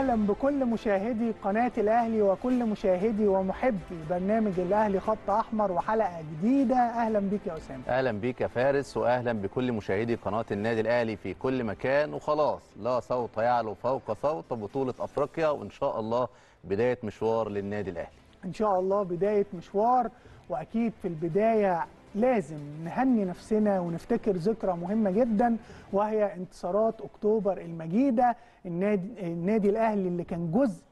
اهلا بكل مشاهدي قناه الاهلي وكل مشاهدي ومحبي برنامج الاهلي خط احمر وحلقه جديده اهلا بيك يا اسامه اهلا بيك يا فارس واهلا بكل مشاهدي قناه النادي الاهلي في كل مكان وخلاص لا صوت يعلو فوق صوت بطوله افريقيا وان شاء الله بدايه مشوار للنادي الاهلي ان شاء الله بدايه مشوار واكيد في البدايه لازم نهني نفسنا ونفتكر ذكرى مهمة جدا وهي انتصارات أكتوبر المجيدة النادي, النادي الأهلي اللي كان جزء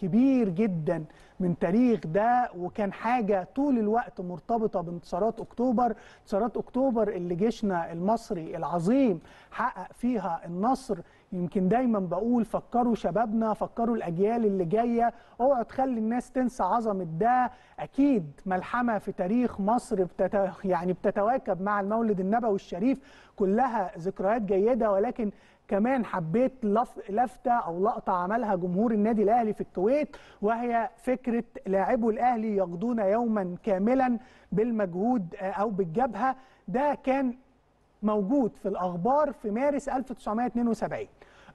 كبير جدا من تاريخ ده وكان حاجة طول الوقت مرتبطة بانتصارات أكتوبر انتصارات أكتوبر اللي جيشنا المصري العظيم حقق فيها النصر يمكن دايما بقول فكروا شبابنا فكروا الأجيال اللي جاية اوعوا تخلي الناس تنسى عظمة ده أكيد ملحمة في تاريخ مصر بتت... يعني بتتواكب مع المولد النبوي الشريف كلها ذكريات جيدة ولكن كمان حبيت لف... لفتة أو لقطة عملها جمهور النادي الأهلي في الكويت وهي فكرة فكره لاعبو الاهلي يقضون يوما كاملا بالمجهود آه، او بالجبهه ده كان موجود في الاخبار في مارس 1972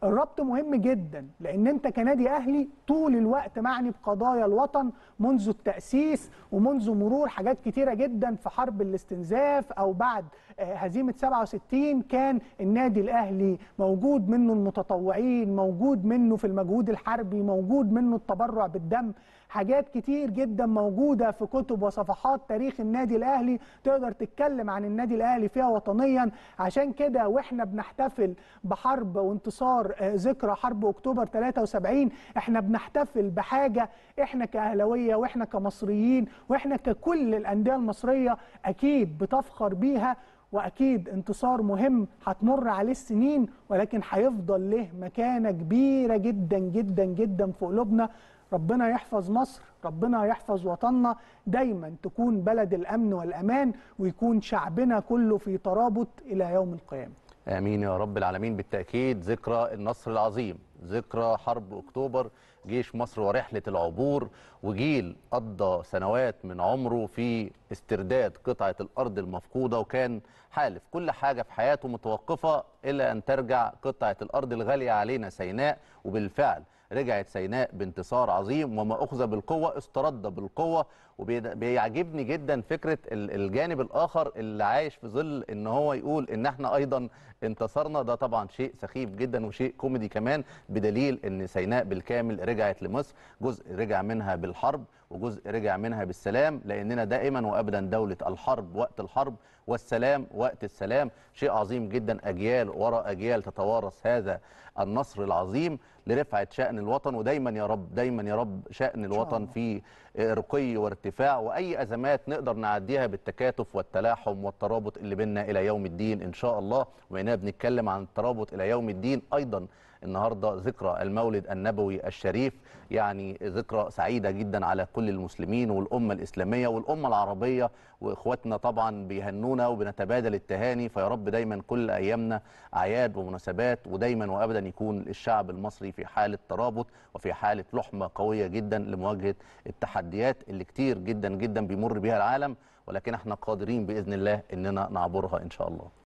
الربط مهم جدا لان انت كنادي اهلي طول الوقت معني بقضايا الوطن منذ التاسيس ومنذ مرور حاجات كتيره جدا في حرب الاستنزاف او بعد آه، هزيمه 67 كان النادي الاهلي موجود منه المتطوعين موجود منه في المجهود الحربي موجود منه التبرع بالدم حاجات كتير جدا موجودة في كتب وصفحات تاريخ النادي الأهلي تقدر تتكلم عن النادي الأهلي فيها وطنيا عشان كده وإحنا بنحتفل بحرب وانتصار اكتوبر آه، ذكرى حرب اكتوبر 73 احنا بنحتفل بحاجه احنا كاهلاويه واحنا كمصريين واحنا ككل الانديه المصريه اكيد بتفخر بيها واكيد انتصار مهم هتمر عليه السنين ولكن هيفضل له مكانه كبيره جدا جدا جدا في قلوبنا ربنا يحفظ مصر ربنا يحفظ وطننا دايما تكون بلد الامن والامان ويكون شعبنا كله في ترابط الى يوم القيامه امين يا رب العالمين بالتاكيد ذكرى النصر العظيم ذكرى حرب اكتوبر جيش مصر ورحله العبور وجيل قضى سنوات من عمره في استرداد قطعه الارض المفقوده وكان حالف كل حاجه في حياته متوقفه الا ان ترجع قطعه الارض الغاليه علينا سيناء وبالفعل رجعت سيناء بانتصار عظيم وما أخذ بالقوة استرد بالقوة وبيعجبني جدا فكرة الجانب الآخر اللي عايش في ظل إن هو يقول إن احنا أيضا انتصرنا ده طبعا شيء سخيف جدا وشيء كوميدي كمان بدليل إن سيناء بالكامل رجعت لمصر جزء رجع منها بالحرب وجزء رجع منها بالسلام لاننا دائما وابدا دوله الحرب وقت الحرب والسلام وقت السلام شيء عظيم جدا اجيال وراء اجيال تتوارث هذا النصر العظيم لرفعه شان الوطن ودايما يا رب دايما يا رب شان الوطن في رقي وارتفاع واي ازمات نقدر نعديها بالتكاتف والتلاحم والترابط اللي بينا الى يوم الدين ان شاء الله وهنا بنتكلم عن الترابط الى يوم الدين ايضا النهارده ذكرى المولد النبوي الشريف يعني ذكرى سعيده جدا على كل المسلمين والامه الاسلاميه والامه العربيه واخواتنا طبعا بيهنونا وبنتبادل التهاني فيا رب دايما كل ايامنا اعياد ومناسبات ودايما وابدا يكون الشعب المصري في حاله ترابط وفي حاله لحمه قويه جدا لمواجهه التحديات اللي كتير جدا جدا بيمر بها العالم ولكن احنا قادرين باذن الله اننا نعبرها ان شاء الله